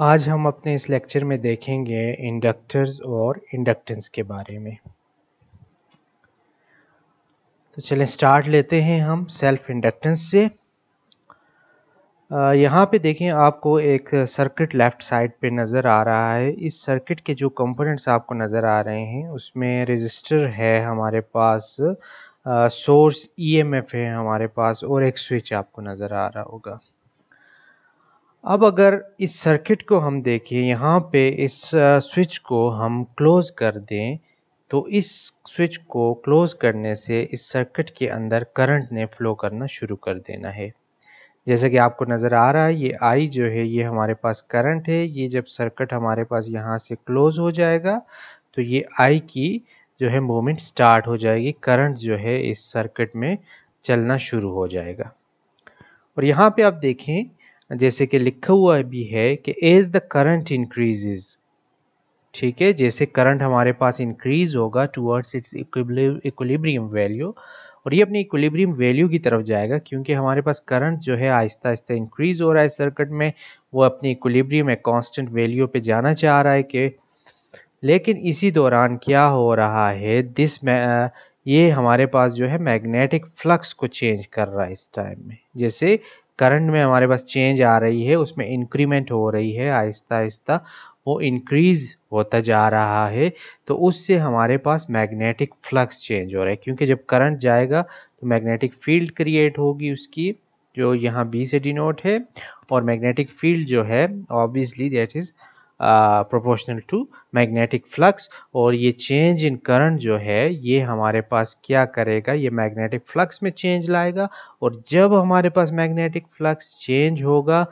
आज हम अपने इस लेक्चर में देखेंगे इंडक्टर्स और इंडक्टेंस के बारे में तो चलें स्टार्ट लेते हैं हम सेल्फ इंडक्टेंस से यहाँ पे देखें आपको एक सर्किट लेफ़्ट साइड पे नज़र आ रहा है इस सर्किट के जो कंपोनेंट्स आपको नज़र आ रहे हैं उसमें रजिस्टर है हमारे पास सोर्स ईएमएफ e है हमारे पास और एक स्विच आपको नज़र आ रहा होगा अब अगर इस सर्किट को हम देखें यहाँ पे इस स्विच को हम क्लोज़ कर दें तो इस स्विच को क्लोज़ करने से इस सर्किट के अंदर करंट ने फ़्लो करना शुरू कर देना है जैसे कि आपको नज़र आ रहा है ये आई जो है ये हमारे पास करंट है ये जब सर्किट हमारे पास यहाँ से क्लोज़ हो जाएगा तो ये आई की जो है मोमेंट स्टार्ट हो जाएगी करंट जो है इस सर्किट में चलना शुरू हो जाएगा और यहाँ पे आप देखें जैसे कि लिखा हुआ भी है कि एज द करंट इंक्रीजेज ठीक है जैसे करंट हमारे पास इंक्रीज होगा टूवर्ड्स इट्स इक्विलिब्रियम वैल्यू और ये अपने इक्विलिब्रियम वैल्यू की तरफ जाएगा क्योंकि हमारे पास करंट जो है आहिस्ता आहिस्ता इंक्रीज हो रहा है सर्किट में वो अपने इक्विलिब्रियम में कांस्टेंट वैल्यू पे जाना चाह रहा है कि लेकिन इसी दौरान क्या हो रहा है दिस ये हमारे पास जो है मैग्नेटिक फ्लक्स को चेंज कर रहा है इस टाइम में जैसे करंट में हमारे पास चेंज आ रही है उसमें इंक्रीमेंट हो रही है आहिस्ता आहिस्ता वो इंक्रीज होता जा रहा है तो उससे हमारे पास मैग्नेटिक फ्लक्स चेंज हो रहा है क्योंकि जब करंट जाएगा तो मैग्नेटिक फील्ड क्रिएट होगी उसकी जो यहाँ बी से डिनोट है और मैग्नेटिक फील्ड जो है obviously that is proportional to magnetic flux और ये चेंज इन करंट जो है ये हमारे पास क्या करेगा ये मैग्नेटिक फ्लक्स में चेंज लाएगा और जब हमारे पास मैग्नेटिक फ्लक्स चेंज होगा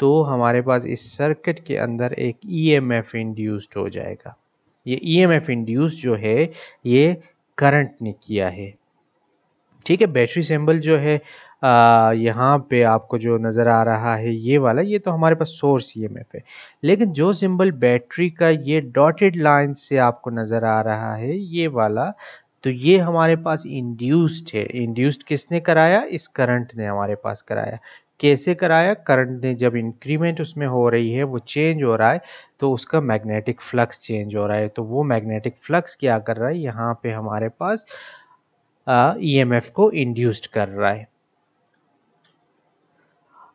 तो हमारे पास इस सर्किट के अंदर एक ईएमएफ e इंड्यूस्ड हो जाएगा ये ईएमएफ e इंड्यूस जो है ये करंट ने किया है ठीक है बैटरी सिंबल जो है यहाँ पे आपको जो नज़र आ रहा है ये वाला ये तो हमारे पास सोर्स ई एम है लेकिन जो सिंबल बैटरी का ये डॉटेड लाइन से आपको नज़र आ रहा है ये वाला तो ये हमारे पास इंड्यूस्ड है इंड्यूस्ड किसने कराया इस करंट ने हमारे पास कराया कैसे कराया करंट ने जब इंक्रीमेंट उसमें हो रही है वो चेंज हो रहा है तो उसका मैग्नेटिक फ्लक्स चेंज हो रहा है तो वो मैग्नेटिक फ्लक्स क्या कर रहा है यहाँ पे हमारे पास ईएमएफ e को इंड्यूस्ड कर रहा है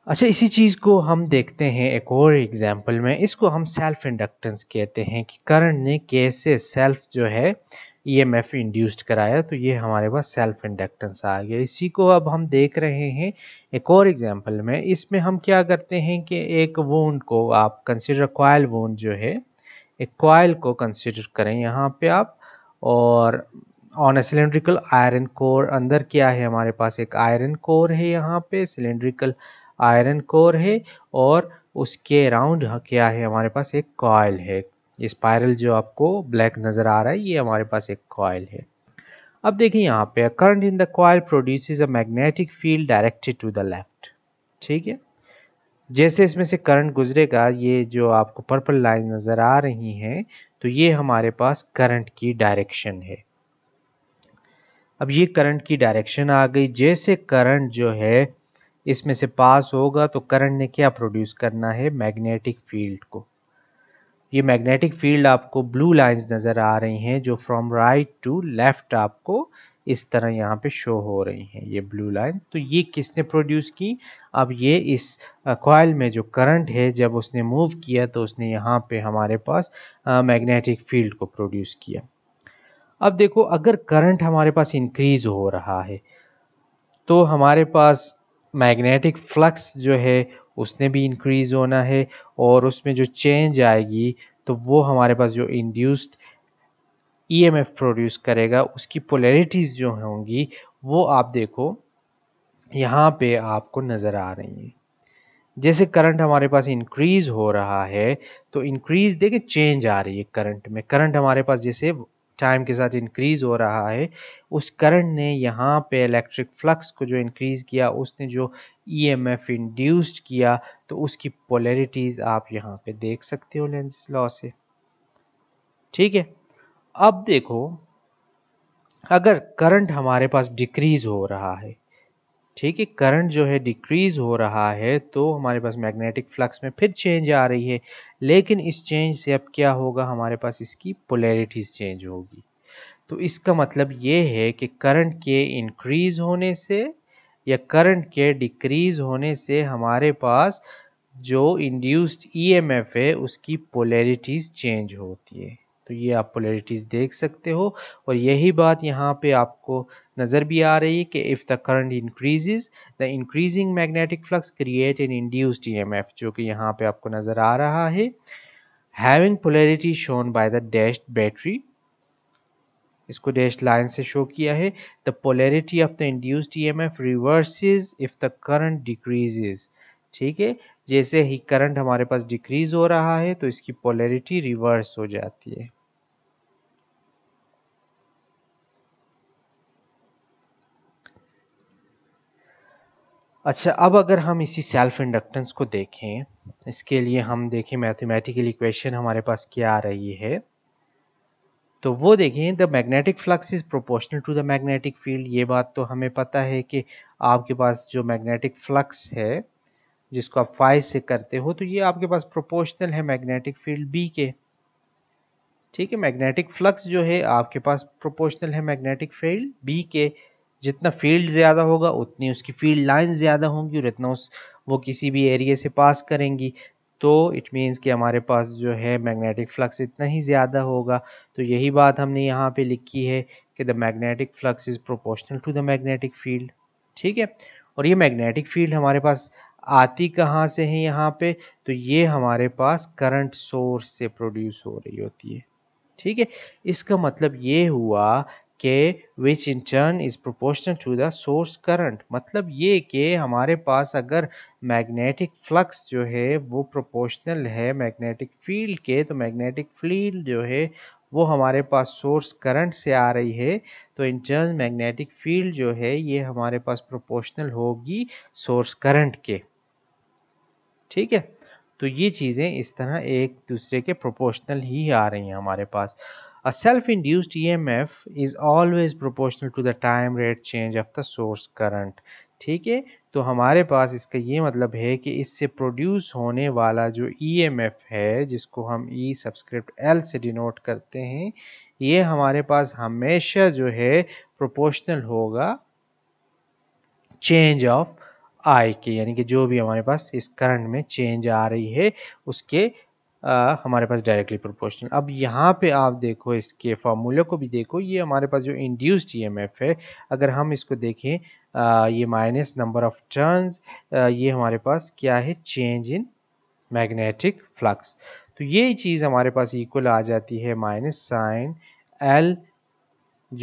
अच्छा इसी चीज़ को हम देखते हैं एक और एग्जाम्पल में इसको हम सेल्फ इंडक्टेंस कहते हैं कि करंट ने कैसे सेल्फ जो है ईएमएफ e इंड्यूस्ड कराया तो ये हमारे पास सेल्फ इंडक्टेंस आ गया इसी को अब हम देख रहे हैं एक और एग्जाम्पल में इसमें हम क्या करते हैं कि एक वोंड को आप कंसिडर कॉयल वोंड जो है एक कॉयल को कंसिडर करें यहाँ पे आप और on a cylindrical iron core अंदर क्या है हमारे पास एक आयरन कोर है यहाँ पे सिलेंड्रिकल आयरन कोर है और उसके अराउंड क्या है हमारे पास एक कॉयल है स्पायरल जो आपको ब्लैक नज़र आ रहा है ये हमारे पास एक कॉयल है अब देखिए यहाँ पे current in the coil produce a magnetic field directed to the left ठीक है जैसे इसमें से करंट गुजरेगा ये जो आपको पर्पल लाइन नज़र आ रही हैं तो ये हमारे पास करंट की डायरेक्शन है अब ये करंट की डायरेक्शन आ गई जैसे करंट जो है इसमें से पास होगा तो करंट ने क्या प्रोड्यूस करना है मैग्नेटिक फील्ड को ये मैग्नेटिक फील्ड आपको ब्लू लाइंस नज़र आ रही हैं जो फ्रॉम राइट टू लेफ़्ट आपको इस तरह यहाँ पे शो हो रही हैं ये ब्लू लाइन तो ये किसने प्रोड्यूस की अब ये इस कॉयल में जो करंट है जब उसने मूव किया तो उसने यहाँ पे हमारे पास मैग्नेटिक फील्ड को प्रोड्यूस किया अब देखो अगर करंट हमारे पास इंक्रीज हो रहा है तो हमारे पास मैग्नेटिक फ्लक्स जो है उसने भी इंक्रीज होना है और उसमें जो चेंज आएगी तो वो हमारे पास जो इंड्यूस्ड ईएमएफ प्रोड्यूस करेगा उसकी पोलैरिटीज़ जो होंगी वो आप देखो यहाँ पे आपको नज़र आ रही हैं जैसे करंट हमारे पास इंक्रीज हो रहा है तो इंक्रीज देखिए चेंज आ रही है करंट में करंट हमारे पास जैसे टाइम के साथ इंक्रीज़ हो रहा है उस करंट ने यहाँ पे इलेक्ट्रिक फ्लक्स को जो इंक्रीज़ किया उसने जो ईएमएफ e इंड्यूस्ड किया तो उसकी पोलरिटीज़ आप यहाँ पे देख सकते हो लेंस लॉ से ठीक है अब देखो अगर करंट हमारे पास डिक्रीज हो रहा है ठीक है करंट जो है डिक्रीज हो रहा है तो हमारे पास मैग्नेटिक फ्लक्स में फिर चेंज आ रही है लेकिन इस चेंज से अब क्या होगा हमारे पास इसकी पोलैरिटीज चेंज होगी तो इसका मतलब ये है कि करंट के इंक्रीज होने से या करंट के डिक्रीज होने से हमारे पास जो इंड्यूस्ड ईएमएफ e है उसकी पोलैरिटीज चेंज होती है तो ये आप पोलरिटीज़ देख सकते हो और यही बात यहाँ पे आपको नज़र भी आ रही है कि if the current increases the increasing magnetic flux create an induced EMF जो कि यहाँ पे आपको नज़र आ रहा है having polarity shown by the dash battery इसको डैश लाइन से शो किया है the polarity of the induced F reverse if the current decreases ठीक है जैसे ही करंट हमारे पास डिक्रीज हो रहा है तो इसकी पोलैरिटी रिवर्स हो जाती है अच्छा अब अगर हम इसी सेल्फ इंडक्टेंस को देखें इसके लिए हम देखें मैथमेटिकल इक्वेशन हमारे पास क्या आ रही है तो वो देखें the magnetic flux is proportional to the magnetic field ये बात तो हमें पता है कि आपके पास जो मैग्नेटिक फ्लक्स है जिसको आप फाइव से करते हो तो ये आपके पास प्रोपोर्शनल है मैग्नेटिक फील्ड बी के ठीक है मैग्नेटिक फ्लक्स जो है आपके पास प्रोपोर्शनल है मैग्नेटिक फील्ड बी के जितना फील्ड ज़्यादा होगा उतनी उसकी फील्ड लाइन ज़्यादा होंगी और इतना उस वो किसी भी एरिया से पास करेंगी तो इट मीन्स कि हमारे पास जो है मैग्नेटिक फ्लक्स इतना ही ज़्यादा होगा तो यही बात हमने यहाँ पे लिखी है कि the magnetic flux is proportional to the magnetic field ठीक है और ये मैग्नेटिक फील्ड हमारे पास आती कहाँ से है यहाँ पे तो ये हमारे पास करंट सोर्स से प्रोड्यूस हो रही होती है ठीक है इसका मतलब ये हुआ के which in turn is proportional to the source current मतलब ये कि हमारे पास अगर मैग्नेटिक फ्लक्स जो है वो प्रोपोर्शनल है मैग्नेटिक फील्ड के तो मैग्नेटिक फील्ड जो है वो हमारे पास सोर्स करंट से आ रही है तो इन टर्न मैग्नेटिक फील्ड जो है ये हमारे पास प्रोपोर्शनल होगी सोर्स करंट के ठीक है तो ये चीज़ें इस तरह एक दूसरे के प्रोपोर्शनल ही आ रही हैं हमारे पास A self-induced EMF is always proportional to the time rate change of the source current. ठीक है तो हमारे पास इसका ये मतलब है कि इससे प्रोड्यूस होने वाला जो ईएमएफ e है जिसको हम ई सब्सक्रिप्ट एल से डिनोट करते हैं ये हमारे पास हमेशा जो है प्रोपोर्शनल होगा चेंज ऑफ आई के यानी कि जो भी हमारे पास इस करंट में चेंज आ रही है उसके आ, हमारे पास डायरेक्टली प्रोपोर्शनल अब यहाँ पे आप देखो इसके फार्मूले को भी देखो ये हमारे पास जो इंड्यूस्ड ईएमएफ है अगर हम इसको देखें आ, ये माइनस नंबर ऑफ टर्न्स ये हमारे पास क्या है चेंज इन मैग्नेटिक फ्लक्स तो ये चीज़ हमारे पास इक्वल आ जाती है माइनस साइन एल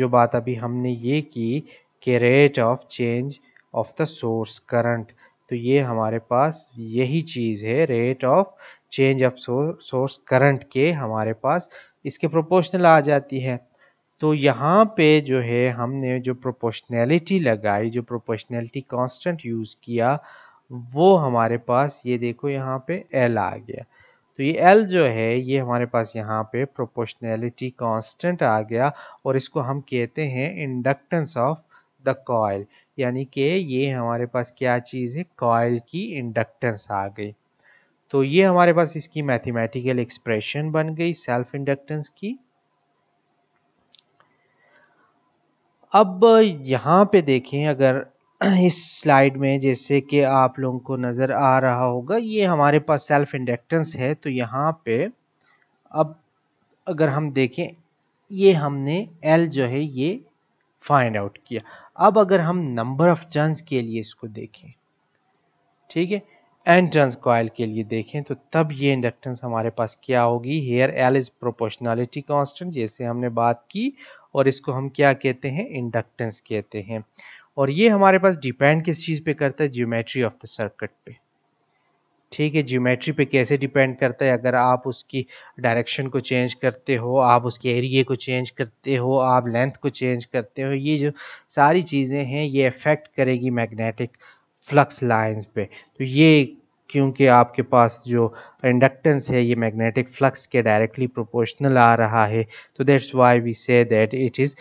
जो बात अभी हमने ये की कि rate of change of the source current तो ये हमारे पास यही चीज़ है rate of change of source current के हमारे पास इसके प्रोपोर्शनल आ जाती है तो यहाँ पे जो है हमने जो प्रोपोर्शनैलिटी लगाई जो प्रोपोर्शनैलिटी कांस्टेंट यूज़ किया वो हमारे पास ये देखो यहाँ पे एल आ गया तो ये एल जो है ये हमारे पास यहाँ पे प्रोपोर्शनैलिटी कांस्टेंट आ गया और इसको हम कहते हैं इंडक्टेंस ऑफ द कॉयल यानी कि ये हमारे पास क्या चीज़ है कॉयल की इंडक्टेंस आ गई तो ये हमारे पास इसकी मैथमेटिकल एक्सप्रेशन बन गई सेल्फ इंडक्टेंस की अब यहां पे देखें अगर इस स्लाइड में जैसे कि आप लोगों को नज़र आ रहा होगा ये हमारे पास सेल्फ इंडक्टेंस है तो यहाँ पे अब अगर हम देखें ये हमने एल जो है ये फाइंड आउट किया अब अगर हम नंबर ऑफ टर्न्स के लिए इसको देखें ठीक है एंट्रेंस कॉयल के लिए देखें तो तब ये इंडक्टेंस हमारे पास क्या होगी here L is proportionality constant जैसे हमने बात की और इसको हम क्या कहते हैं इंडक्टेंस कहते हैं और ये हमारे पास डिपेंड किस चीज़ पे करता है ज्योमेट्री ऑफ द सर्किट पे ठीक है ज्योमेट्री पे कैसे डिपेंड करता है अगर आप उसकी डायरेक्शन को चेंज करते हो आप उसके एरिए को चेंज करते हो आप लेंथ को चेंज करते हो ये जो सारी चीज़ें हैं ये अफेक्ट करेगी मैग्नेटिक फ्लक्स लाइंस पे तो ये क्योंकि आपके पास जो इंडक्टेंस है ये मैग्नेटिक फ्लक्स के डायरेक्टली प्रोपोर्शनल आ रहा है तो that's why we say that it is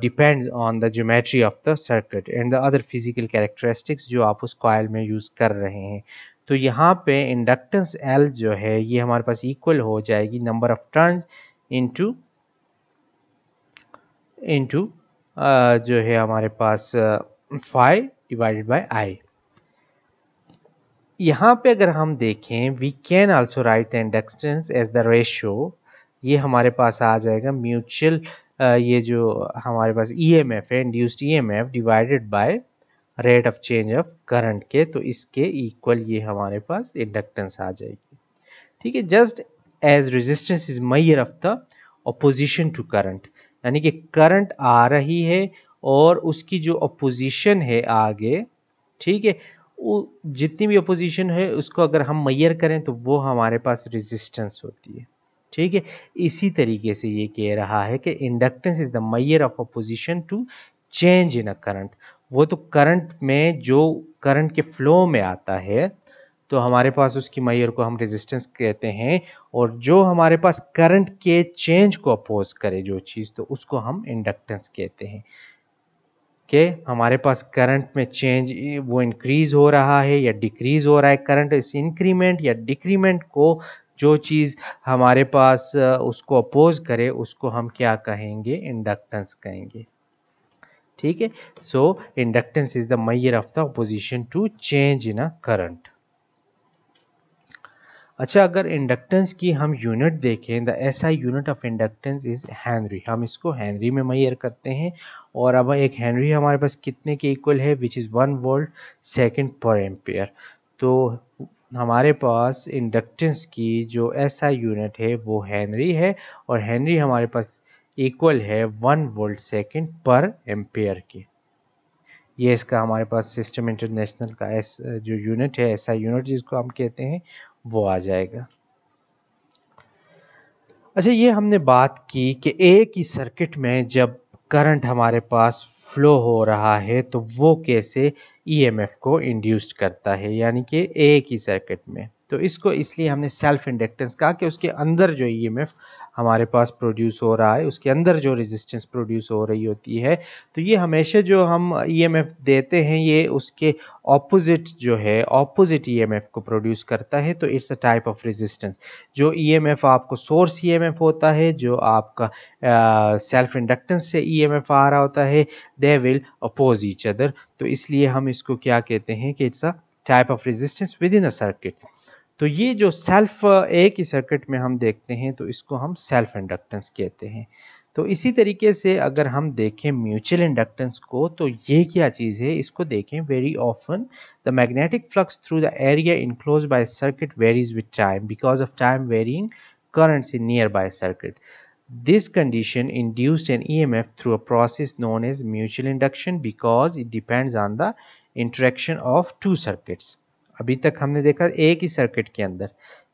depend on the geometry of the circuit and the other physical characteristics जो आप उस कॉयल में यूज़ कर रहे हैं तो यहाँ पे इंडक्टेंस एल जो है ये हमारे पास इक्वल हो जाएगी number of turns into into जो है हमारे पास फाइव डिवाइडेड बाय आई यहाँ पे अगर हम देखें we can also write extents as the ratio ये हमारे पास आ जाएगा म्यूचुअल ये जो हमारे पास ई एम एफ है induced E M F divided by rate of change of current के तो इसके इक्वल ये हमारे पास इंडक्टेंस आ जाएगी ठीक है just as resistance is measure of the opposition to current यानी कि करंट आ रही है और उसकी जो अपोजिशन है आगे ठीक है जितनी भी अपोजिशन है उसको अगर हम मैयर करें तो वो हमारे पास रेजिस्टेंस होती है ठीक है इसी तरीके से ये कह रहा है कि inductance is the measure of opposition to change in a current वो तो करंट में जो करंट के फ्लो में आता है तो हमारे पास उसकी मैयर को हम रेजिस्टेंस कहते हैं और जो हमारे पास करंट के चेंज को अपोज करे जो चीज़ तो उसको हम इंडक्टेंस कहते हैं कि हमारे पास करंट में चेंज वो इंक्रीज़ हो रहा है या डिक्रीज़ हो रहा है करंट इस इंक्रीमेंट या डिक्रीमेंट को जो चीज़ हमारे पास उसको अपोज करे उसको हम क्या कहेंगे इंडक्टेंस कहेंगे ठीक है so inductance is the measure of the opposition to change in a current अच्छा अगर इंडक्टेंस की हम यूनिट देखें the SI unit of inductance is henry हम इसको हैनरी में मैयर करते हैं और अब एक हेनरी हमारे पास कितने के इक्वल है which is one volt second per ampere तो हमारे पास इंडक्टेंस की जो ऐसा यूनिट है वो हेनरी है और हेनरी हमारे पास इक्वल है one volt second per ampere के ये इसका हमारे पास सिस्टम इंटरनेशनल का एस जो यूनिट है ऐसा यूनिट जिसको हम कहते हैं वो आ जाएगा अच्छा ये हमने बात की कि एक ही सर्किट में जब करंट हमारे पास फ्लो हो रहा है तो वो कैसे ईएमएफ e को इंड्यूस्ड करता है यानी कि एक ही सर्किट में तो इसको इसलिए हमने सेल्फ इंडक्टेंस कहा कि उसके अंदर जो ईएमएफ e हमारे पास प्रोड्यूस हो रहा है उसके अंदर जो रेजिस्टेंस प्रोड्यूस हो रही होती है तो ये हमेशा जो हम ईएमएफ e देते हैं ये उसके ऑपोजिट जो है ऑपोजिट ईएमएफ e को प्रोड्यूस करता है तो it's a type of resistance जो ईएमएफ e आपको सोर्स ईएमएफ होता है जो आपका सेल्फ इंडक्टेंस से ईएमएफ आ रहा होता है they will oppose each other तो इसलिए हम इसको क्या कहते हैं कि it's a type of resistance within a circuit तो ये जो सेल्फ ए की सर्किट में हम देखते हैं तो इसको हम सेल्फ इंडक्टेंस कहते हैं तो इसी तरीके से अगर हम देखें म्यूचुअल इंडक्टेंस को तो ये क्या चीज़ है इसको देखें very often the magnetic flux through the area enclose by circuit varies with time because of time varying current in nearby circuit this condition induced an E M F through a process known as mutual induction because it depends on the interaction of two circuits अभी तक हमने देखा एक ही circuit के अंदर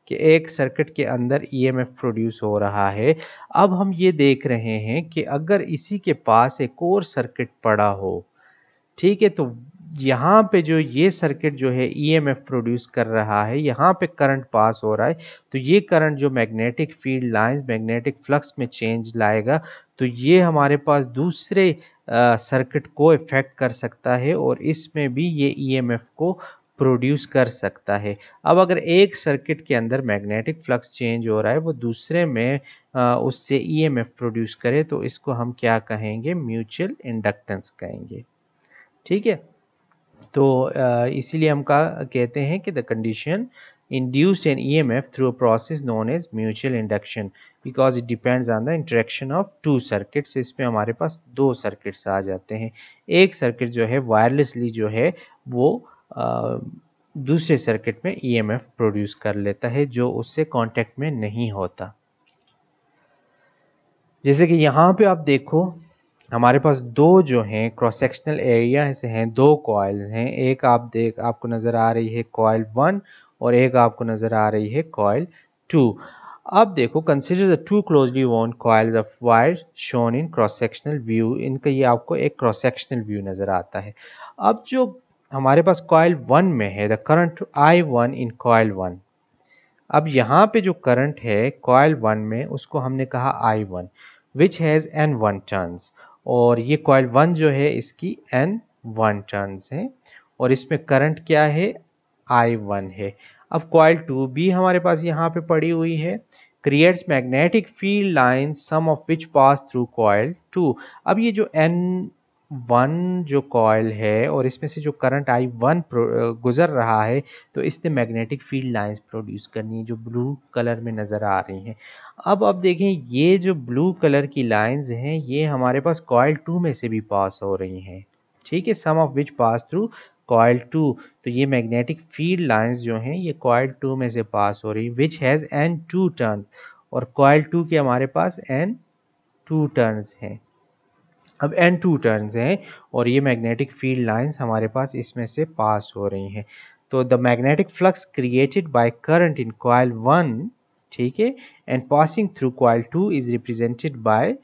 कि एक circuit के अंदर ईएमएफ e प्रोड्यूस हो रहा है अब हम ये देख रहे हैं कि अगर इसी के पास एक और सर्किट पड़ा हो ठीक है तो यहाँ पे जो ये सर्किट जो है ईएमएफ e प्रोड्यूस कर रहा है यहाँ पे करंट पास हो रहा है तो ये करंट जो magnetic field lines magnetic flux में चेंज लाएगा तो ये हमारे पास दूसरे सर्किट को इफ़ेक्ट कर सकता है और इसमें भी ये ईएमएफ e को प्रोड्यूस कर सकता है अब अगर एक सर्किट के अंदर मैग्नेटिक फ्लक्स चेंज हो रहा है वो दूसरे में आ, उससे ईएमएफ e प्रोड्यूस करे तो इसको हम क्या कहेंगे म्यूचुअल इंडक्टेंस कहेंगे ठीक है तो इसीलिए हम का कहते हैं कि the condition induced an EMF through a process known as mutual induction because it depends on the interaction of two circuits इसमें हमारे पास दो सर्किट्स आ जाते हैं एक सर्किट जो है वायरलेसली जो है वो दूसरे सर्किट में ईएमएफ e प्रोड्यूस कर लेता है जो उससे कांटेक्ट में नहीं होता जैसे कि यहाँ पे आप देखो हमारे पास दो जो हैं क्रॉस सेक्शनल एरिया से हैं दो कॉयल हैं एक आप देख आपको नज़र आ रही है कॉयल वन और एक आपको नज़र आ रही है कॉयल टू अब देखो consider the two closely wound coils of wire shown in cross sectional view इनका ये आपको एक क्रॉस सेक्शनल व्यू नज़र आता है अब जो हमारे पास कॉयल वन में है the current I one in coil one अब यहाँ पे जो करंट है कॉयल वन में उसको हमने कहा I one which has N one turns और ये कॉयल वन जो है इसकी एन वन टर्न्स है और इसमें करंट क्या है आई वन है अब कॉयल टू भी हमारे पास यहाँ पे पड़ी हुई है creates magnetic field line some of which pass through coil two अब ये जो एन वन जो कॉयल है और इसमें से जो करंट आई वन गुजर रहा है तो इसने मैग्नेटिक फील्ड लाइंस प्रोड्यूस करनी है जो ब्लू कलर में नज़र आ रही हैं अब अब देखें ये जो ब्लू कलर की लाइंस हैं ये हमारे पास कॉयल टू में से भी पास हो रही हैं ठीक है some of which pass through coil two तो ये मैग्नेटिक फील्ड लाइन्स जो हैं ये कॉयल टू में से पास हो रही which has N two turn और कॉयल टू के हमारे पास एन टू टर्नस हैं अब एन टू टर्न्स हैं और ये मैग्नेटिक फील्ड लाइंस हमारे पास इसमें से पास हो रही हैं तो the magnetic flux created by current in coil one ठीक है and passing through coil two is represented by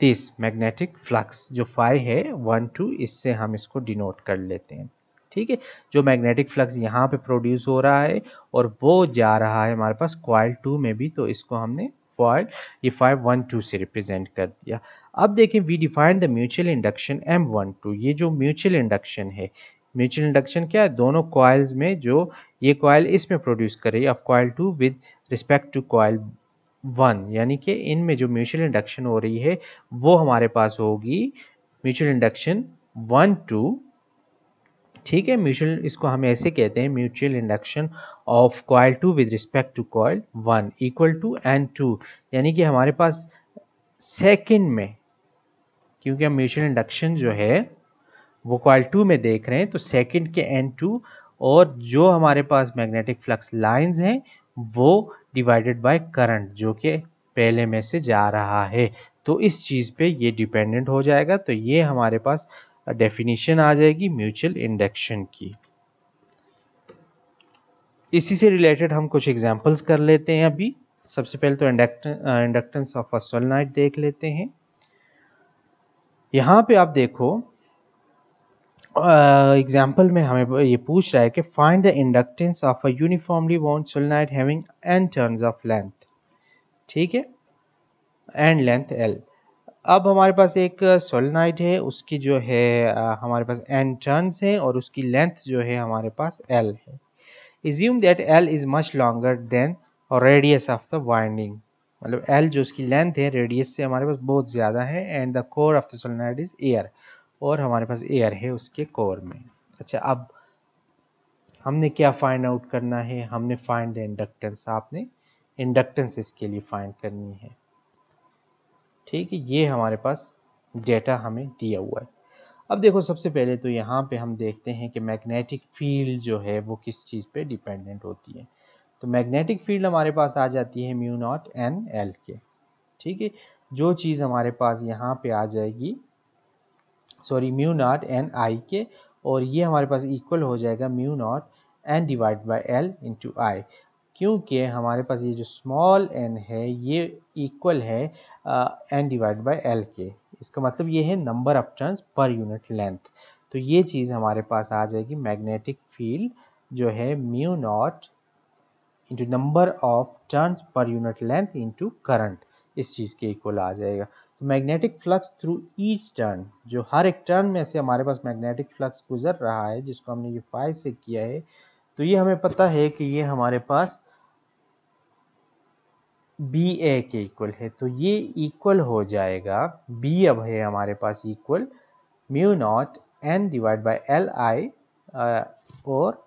this magnetic flux जो फाइव है वन टू इससे हम इसको डिनोट कर लेते हैं ठीक है जो मैग्नेटिक फ्लक्स यहाँ पे प्रोड्यूस हो रहा है और वो जा रहा है हमारे पास क्वाइल टू में भी तो इसको हमने फॉर ये फाइव वन टू से रिप्रेजेंट कर दिया अब देखें we define the mutual induction M one two ये जो म्यूचुअल इंडक्शन है म्यूचुअल इंडक्शन क्या है दोनों कॉयल्स में जो ये कॉयल इसमें प्रोड्यूस कर रही है of coil two with respect to coil one यानी कि इनमें जो म्यूचुअल इंडक्शन हो रही है वो हमारे पास होगी म्यूचुअल इंडक्शन वन टू ठीक है म्यूचुअल इसको हम ऐसे कहते हैं mutual induction of coil two with respect to coil one equal to N two यानी कि हमारे पास सेकेंड में क्योंकि हम म्यूचुअल इंडक्शन जो है वो कॉयल टू में देख रहे हैं तो सेकेंड के एन टू और जो हमारे पास मैग्नेटिक फ्लक्स लाइंस हैं वो डिवाइडेड बाय करंट जो कि पहले में से जा रहा है तो इस चीज़ पे ये डिपेंडेंट हो जाएगा तो ये हमारे पास डेफिनेशन आ जाएगी म्यूचुअल इंडक्शन की इसी से रिलेटेड हम कुछ एग्जांपल्स कर लेते हैं अभी सबसे पहले तो इंडक्टेंस ऑफ अ सोलनाइट देख लेते हैं यहां पे आप देखो एग्जाम्पल uh, में हमें ये पूछ रहा है कि find the inductance of a uniformly wound solenoid having N turns of length ठीक है एंड लेंथ एल अब हमारे पास एक सोलनाइड है उसकी जो है हमारे पास एन टर्न है और उसकी लेंथ जो है हमारे पास एल है assume that L is much longer than radius of the winding मतलब एल जो उसकी लेंथ है रेडियस से हमारे पास बहुत ज़्यादा है and the core of the solenoid is air और हमारे पास एयर है उसके कोर में अच्छा अब हमने क्या फाइंड आउट करना है हमने फाइंड इंडक्टेंस आपने इंडक्टेंस इसके लिए फाइंड करनी है ठीक है ये हमारे पास डेटा हमें दिया हुआ है अब देखो सबसे पहले तो यहाँ पे हम देखते हैं कि मैग्नेटिक फील्ड जो है वो किस चीज़ पे डिपेंडेंट होती है तो मैग्नेटिक फील्ड हमारे पास आ जाती है म्यू नॉट एन एल के ठीक है जो चीज़ हमारे पास यहाँ पे आ जाएगी sorry mu naught N I के और ये हमारे पास इक्वल हो जाएगा mu naught N divide by L into I क्योंकि हमारे पास ये जो स्मॉल एन है ये इक्वल है एन डिवाइड बाय एल के इसका मतलब ये है number of turns per unit length तो ये चीज़ हमारे पास आ जाएगी मैग्नेटिक फील्ड जो है mu naught into number of turns per unit length into current इस चीज़ के इक्वल आ जाएगा तो magnetic flux through each turn जो हर एक टर्न में से हमारे पास मैग्नेटिक फ्लक्स गुजर रहा है जिसको हमने ये फाइव से किया है तो ये हमें पता है कि ये हमारे पास बी ए के इक्वल है तो ये इक्वल हो जाएगा बी अब है हमारे पास equal mu naught N divide by L I और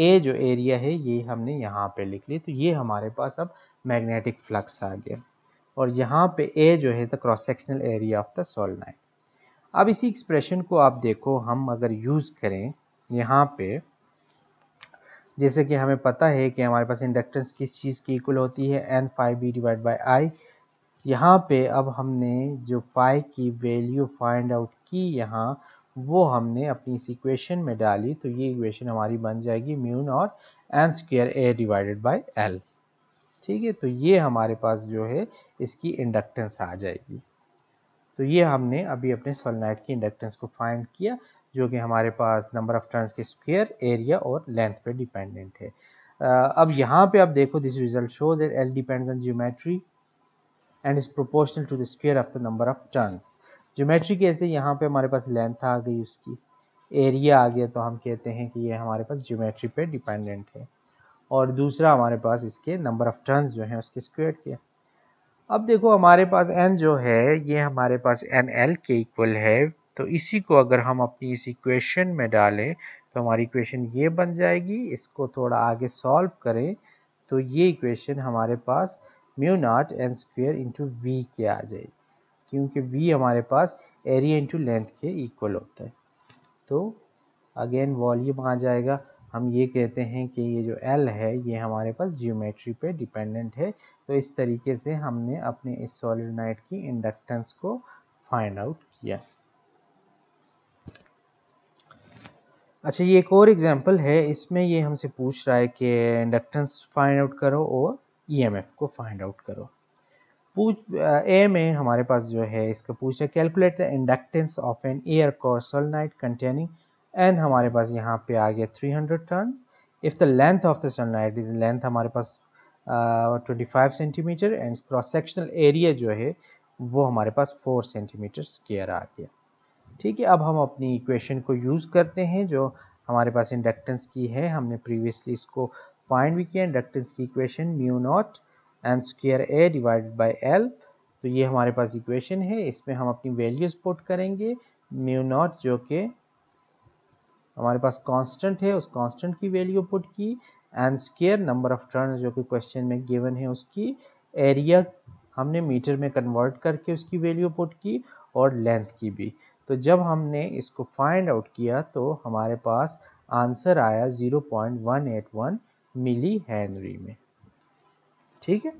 ए जो एरिया है ये हमने यहाँ पे लिख ली तो ये हमारे पास अब मैग्नेटिक फ्लक्स आ गया और यहाँ पे ए जो है the cross sectional area of the solenoid अब इसी एक्सप्रेशन को आप देखो हम अगर यूज़ करें यहाँ पे जैसे कि हमें पता है कि हमारे पास इंडक्टेंस किस चीज़ की इक्वल होती है N phi B divide by I यहाँ पे अब हमने जो फाइव की वैल्यू फाइंड आउट की यहाँ वो हमने अपनी इस इक्वेशन में डाली तो ये इक्वेशन हमारी बन जाएगी म्यून और N square A divided by L ठीक है तो ये हमारे पास जो है इसकी इंडक्टेंस आ जाएगी तो ये हमने अभी अपने सोलनाइट की इंडक्टेंस को फाइंड किया जो कि हमारे पास नंबर ऑफ टर्न्स के स्क्र एरिया और लेंथ पे डिपेंडेंट है अब यहाँ पे आप देखो this result show that L depends on geometry and is proportional to the square of the number of turns geometry कैसे यहाँ पे हमारे पास लेंथ आ गई उसकी एरिया आ गया तो हम कहते हैं कि ये हमारे पास ज्योमेट्री पे डिपेंडेंट है और दूसरा हमारे पास इसके नंबर ऑफ टर्न्स जो हैं उसके स्क्वेयर के अब देखो हमारे पास एन जो है ये हमारे पास एन एल के इक्वल है तो इसी को अगर हम अपनी इस इक्वेशन में डालें तो हमारी इक्वेशन ये बन जाएगी इसको थोड़ा आगे सॉल्व करें तो ये इक्वेशन हमारे पास mu naught N square into V के आ जाएगी क्योंकि वी हमारे पास एरिया इंटू लेंथ के इक्वल होता है तो अगेन वॉल्यूम आ जाएगा हम ये कहते हैं कि ये जो एल है ये हमारे पास जियोमेट्री पे डिपेंडेंट है तो इस तरीके से हमने अपने इस सॉलिड नाइट की इंडक्टेंस को फाइंड आउट किया अच्छा ये एक और एग्जांपल है इसमें ये हमसे पूछ रहा है कि इंडक्टेंस फाइंड आउट करो और ईएमएफ e को फाइंड आउट करो पूछ ए में हमारे पास जो है इसका पूछ रहा है calculate the inductance of an air core solenoid containing and हमारे पास यहाँ पे आ गया 300 turns if the length of the solenoid is length हमारे पास twenty five centimetre and cross sectional area जो है वो हमारे पास फोर सेंटीमीटर स्केयर आ गया ठीक है अब हम अपनी इक्वेशन को यूज़ करते हैं जो हमारे पास इंडक्टेंस की है हमने प्रीवियसली इसको फाइंड भी किया इंडक्टेंस की equation mu naught N square A divided by L तो ये हमारे पास इक्वेशन है इसमें हम अपनी वैल्यूज पुट करेंगे म्यू नॉट जो कि हमारे पास कांस्टेंट है उस कांस्टेंट की वैल्यू पुट की and square number of turn जो कि क्वेश्चन में गिवन है उसकी एरिया हमने मीटर में कन्वर्ट करके उसकी वैल्यू पुट की और लेंथ की भी तो जब हमने इसको फाइंड आउट किया तो हमारे पास आंसर आया 0.181 मिली हेनरी में ठीक है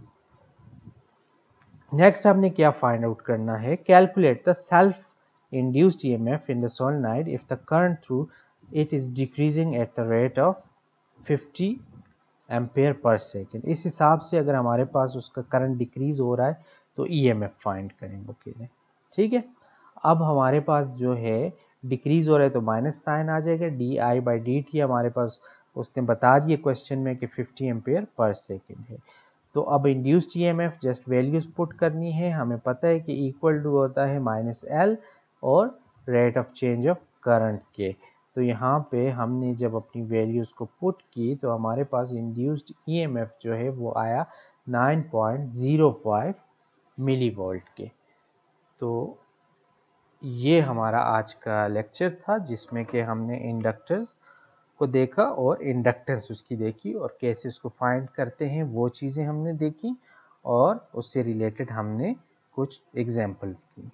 नेक्स्ट हमने क्या फाइंड आउट करना है calculate the self induced EMF in the solenoid if the current through it is decreasing at the rate of 50 ampere per second इस हिसाब से अगर हमारे पास उसका करंट डिक्रीज हो रहा है तो ई एम एफ फाइंड करेंगे ठीक है अब हमारे पास जो है डिक्रीज़ हो रहा है तो माइनस साइन आ जाएगा D I by D T हमारे पास उसने बता दिए क्वेश्चन में कि 50 एम्पेयर पर सेकेंड है तो अब induced F just values put करनी है हमें पता है कि इक्वल टू होता है माइनस एल और rate of change of current के तो यहाँ पे हमने जब अपनी वैल्यूज़ को पुट की तो हमारे पास इंड्यूस्ड ईएमएफ e जो है वो आया 9.05 मिलीवोल्ट के तो ये हमारा आज का लेक्चर था जिसमें कि हमने इंडक्टर्स को देखा और इंडक्टेंस उसकी देखी और कैसे उसको फाइंड करते हैं वो चीज़ें हमने देखी और उससे रिलेटेड हमने कुछ एग्जांपल्स की